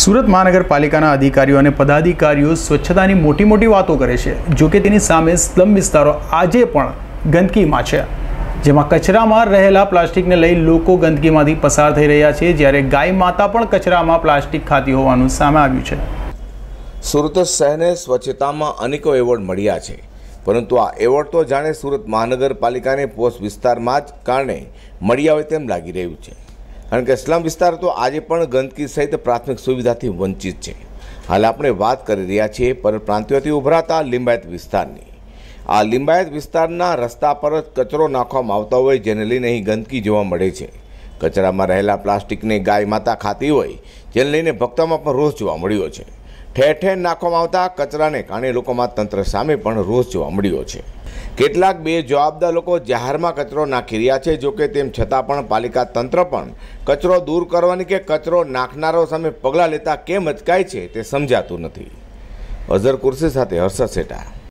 સુરત મહાનગરપાલિકાના અધિકારીઓ અને પદાધિકારીઓ સ્વચ્છતાની મોટી મોટી વાતો કરે છે જો કે તેની સામે સ્લમ વિસ્તારો આજે પણ ગંદકીમાં છે જેમાં કચરામાં રહેલા પ્લાસ્ટિકને લઈ લોકો ગંદકીમાંથી પસાર થઈ રહ્યા છે જ્યારે ગાય માતા પણ કચરામાં પ્લાસ્ટિક ખાતી હોવાનું સામે આવ્યું છે સુરત શહેરને સ્વચ્છતામાં અનેકો એવોર્ડ મળ્યા છે પરંતુ આ એવોર્ડ તો જાણે સુરત મહાનગરપાલિકાને પોસ્ટ વિસ્તારમાં જ કારણે મળી આવે તેમ લાગી રહ્યું છે કારણ કે સ્લમ વિસ્તાર તો આજે પણ ગંદકી સહિત પ્રાથમિક સુવિધાથી વંચિત છે હાલ આપણે વાત કરી રહ્યા છીએ પરપ્રાંતિયોથી ઉભરાતા લિંબાયત વિસ્તારની આ લિંબાયત વિસ્તારના રસ્તા પર જ કચરો નાખવામાં આવતો હોય જેને લઈને અહીં ગંદકી જોવા મળે છે કચરામાં રહેલા પ્લાસ્ટિકને ગાય માતા ખાતી હોય જેને લઈને ભક્તોમાં પણ રોષ જોવા મળ્યો છે ઠેર ઠેર નાખવામાં આવતા કચરાને કારણે લોકોમાં તંત્ર સામે પણ રોષ જોવા મળ્યો છે કેટલાક બે જવાબદાર લોકો જાહેરમાં કચરો નાખી રહ્યા છે જોકે તેમ છતાં પણ પાલિકા તંત્ર પણ કચરો દૂર કરવાની કે કચરો નાખનારો સામે પગલાં લેતા કેમ અચકાય છે તે સમજાતું નથી અઝર કુર્સી સાથે હર્ષદ સેટા